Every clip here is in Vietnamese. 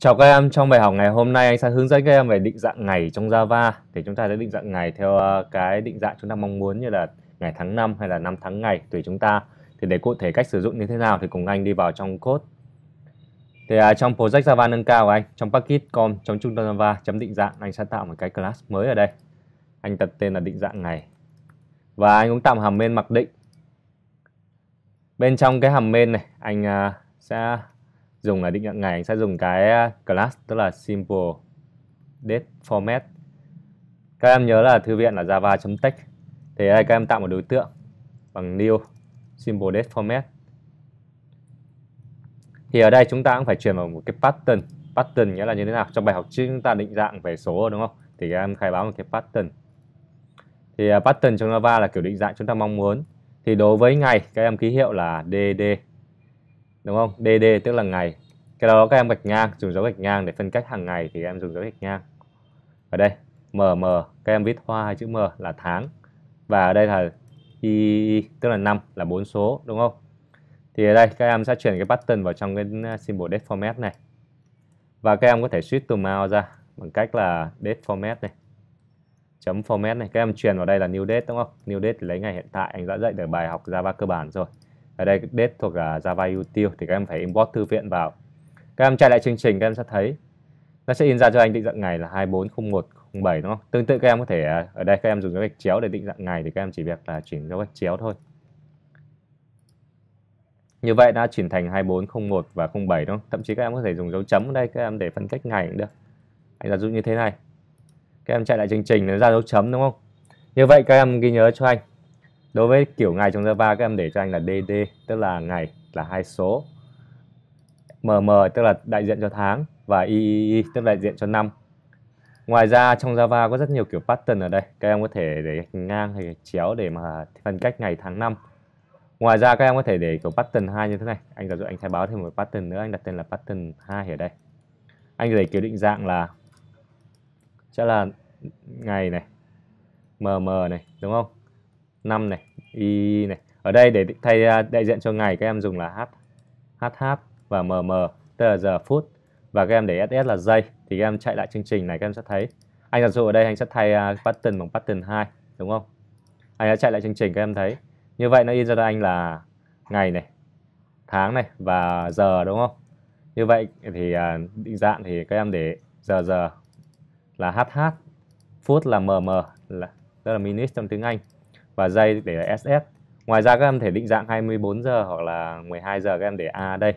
Chào các em, trong bài học ngày hôm nay anh sẽ hướng dẫn các em về định dạng ngày trong Java Để chúng ta sẽ định dạng ngày theo ờ, cái định dạng chúng ta mong muốn như là ngày tháng năm hay là năm tháng ngày tùy chúng ta thì để cụ thể cách sử dụng như thế nào thì cùng anh đi vào trong code thì à, trong project Java nâng cao của anh trong package com trong trung tâm Java chấm định dạng anh sẽ tạo một cái class mới ở đây anh đặt tên là định dạng ngày và anh cũng tạo hàm main mặc định bên trong cái hàm main này anh à, sẽ dùng ở định dạng ngày anh sẽ dùng cái à, class tức là simple date format các em nhớ là thư viện là java.text thì đây các em tạo một đối tượng bằng new simple date format thì ở đây chúng ta cũng phải chuyển vào một cái pattern pattern nghĩa là như thế nào trong bài học trước chúng ta định dạng về số đúng không thì các em khai báo một cái pattern thì à, pattern trong Java là kiểu định dạng chúng ta mong muốn thì đối với ngày các em ký hiệu là dd đúng không dd tức là ngày cái đó các em gạch ngang dùng dấu gạch ngang để phân cách hàng ngày thì em dùng dấu gạch ngang ở đây mm các em viết hoa hai chữ m là tháng và ở đây là Y tức là năm là bốn số đúng không thì ở đây các em sẽ chuyển cái button vào trong cái à, symbol date format này và các em có thể switch to mouse ra bằng cách là date format này chấm format này các em truyền vào đây là new date đúng không new date lấy ngày hiện tại anh đã dạy được bài học Java cơ bản rồi ở đây date thuộc uh, Java util thì các em phải import thư viện vào các em chạy lại chương trình các em sẽ thấy nó sẽ in ra cho anh định dạng ngày là 240107 đúng không tương tự các em có thể uh, ở đây các em dùng dấu gạch chéo để định dạng ngày thì các em chỉ việc là chỉnh dấu gạch chéo thôi như vậy đã chuyển thành 2401 và 07 đúng không? Thậm chí các em có thể dùng dấu chấm ở đây các em để phân cách ngày cũng được. Anh giả dụ như thế này. Các em chạy lại chương trình nó ra dấu chấm đúng không? Như vậy các em ghi nhớ cho anh đối với kiểu ngày trong Java các em để cho anh là DD tức là ngày là hai số MM tức là đại diện cho tháng và III tức là đại diện cho năm ngoài ra trong Java có rất nhiều kiểu pattern ở đây các em có thể để ngang hay chéo để mà phân cách ngày tháng năm ngoài ra các em có thể để kiểu pattern hai như thế này anh giả dụ anh khai báo thêm một pattern nữa anh đặt tên là pattern 2 ở đây anh để kiểu định dạng là sẽ là ngày này mm này đúng không 5 này, y này. Ở đây để thay à, đại diện cho ngày các em dùng là h hh và mm, tức là giờ phút và các em để ss là giây thì các em chạy lại chương trình này các em sẽ thấy. Anh đặt dụ ở đây anh sẽ thay pattern à, bằng pattern 2 đúng không? Anh đã chạy lại chương trình các em thấy. Như vậy nó in ra cho anh là ngày này, tháng này và giờ đúng không? Như vậy thì à, định dạng thì các em để giờ giờ là hh, phút là mm là tức là minute trong tiếng Anh và dây để là SS. Ngoài ra các em thể định dạng 24 giờ hoặc là 12 giờ các em để A đây.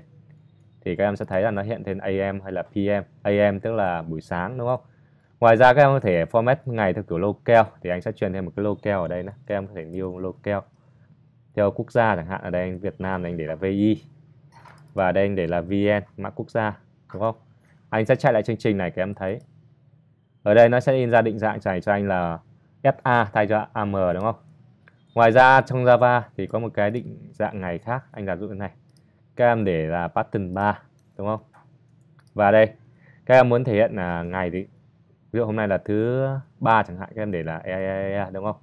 Thì các em sẽ thấy là nó hiện trên AM hay là PM. AM tức là buổi sáng đúng không? Ngoài ra các em có thể format ngày theo kiểu locale thì anh sẽ truyền thêm một cái locale ở đây nữa. Các em có thể new locale theo quốc gia chẳng hạn ở đây anh Việt Nam thì anh để là VI và đây anh để là VN mã quốc gia đúng không? Anh sẽ chạy lại chương trình này các em thấy. Ở đây nó sẽ in ra định dạng này cho anh là SA thay cho AM đúng không? Ngoài ra trong Java thì có một cái định dạng ngày khác, anh giả dụ như này. Các em để là pattern 3, đúng không? Và đây, các em muốn thể hiện là ngày thì ví dụ hôm nay là thứ ba chẳng hạn, các em để là e, e, e, e đúng không?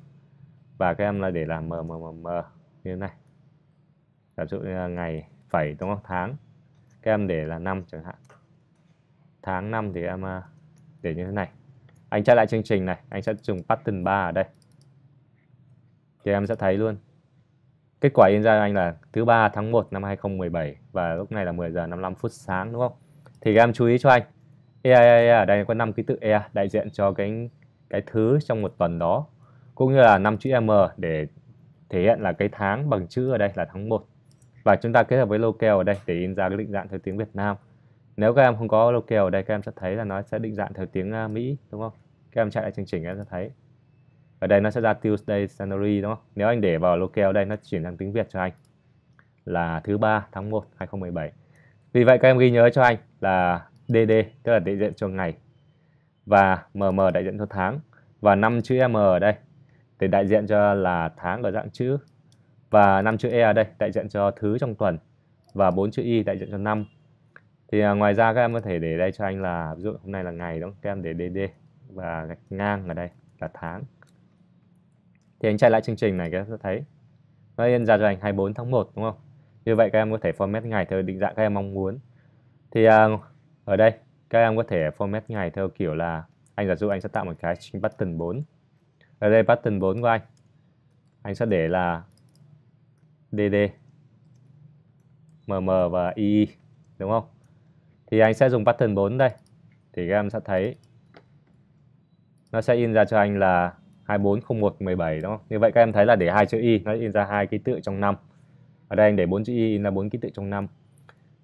Và các em là để là m m m m như thế này. Giả dụ như là ngày phẩy đúng không? Tháng. Các em để là năm chẳng hạn. Tháng năm thì em à, để như thế này. Anh tra lại chương trình này, anh sẽ dùng pattern 3 ở đây thì em sẽ thấy luôn. Kết quả in ra anh là thứ ba tháng 1 năm 2017 và lúc này là 10 giờ 55 phút sáng đúng không? Thì các em chú ý cho anh. E ở đây có 5 ký tự E đại diện cho cái cái thứ trong một tuần đó cũng như là 5 chữ M để thể hiện là cái tháng bằng chữ ở đây là tháng 1. Và chúng ta kết hợp với locale ở đây để in ra cái định dạng theo tiếng Việt Nam. Nếu các em không có locale ở đây các em sẽ thấy là nó sẽ định dạng theo tiếng à, Mỹ đúng không? Các em chạy lại chương trình các em sẽ thấy ở đây nó sẽ ra Tuesday January đúng không nếu anh để vào locale đây nó chuyển sang tiếng Việt cho anh là thứ ba tháng 1 2017 vì vậy các em ghi nhớ cho anh là DD tức là đại diện cho ngày và MM đại diện cho tháng và năm chữ M ở đây thì đại diện cho là tháng ở dạng chữ và năm chữ E ở đây đại diện cho thứ trong tuần và bốn chữ Y đại diện cho năm thì à, ngoài ra các em có thể để đây cho anh là ví dụ hôm nay là ngày đúng không? các em để DD và gạch ngang ở đây là tháng thì anh chạy lại chương trình này các em sẽ thấy nó yên ra cho anh 24 tháng 1 đúng không như vậy các em có thể format ngày theo định dạng các em mong muốn thì à, ở đây các em có thể format ngày theo kiểu là anh giả dụ anh sẽ tạo một cái button 4 ở đây button 4 của anh anh sẽ để là dd mm và ii đúng không thì anh sẽ dùng button 4 đây thì các em sẽ thấy nó sẽ in ra cho anh là 240117 đúng không? Như vậy các em thấy là để hai chữ y nó in ra hai ký tự trong năm. Ở đây anh để bốn chữ y in ra bốn ký tự trong năm.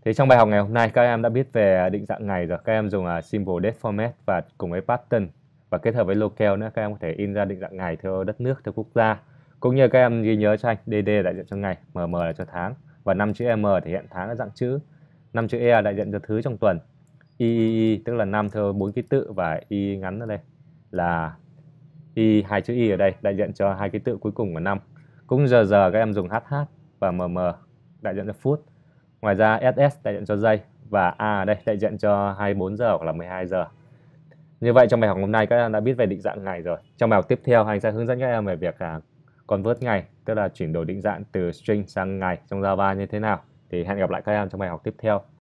Thế trong bài học ngày hôm nay các em đã biết về định dạng ngày rồi. Các em dùng uh, symbol date format và cùng với pattern và kết hợp với locale nữa các em có thể in ra định dạng ngày theo đất nước, theo quốc gia. Cũng như các em ghi nhớ cho anh DD đại diện cho ngày, MM là cho tháng và năm chữ M thể hiện tháng ở dạng chữ, năm chữ E đại diện cho thứ trong tuần. III tức là năm theo bốn ký tự và y ngắn ở đây là y hai chữ y ở đây đại diện cho hai ký tự cuối cùng của năm cũng giờ giờ các em dùng hh và mm đại diện cho phút ngoài ra ss đại diện cho giây và a ở đây đại diện cho 24 giờ hoặc là 12 giờ như vậy trong bài học hôm nay các em đã biết về định dạng ngày rồi trong bài học tiếp theo anh sẽ hướng dẫn các em về việc à, convert ngày tức là chuyển đổi định dạng từ string sang ngày trong Java như thế nào thì hẹn gặp lại các em trong bài học tiếp theo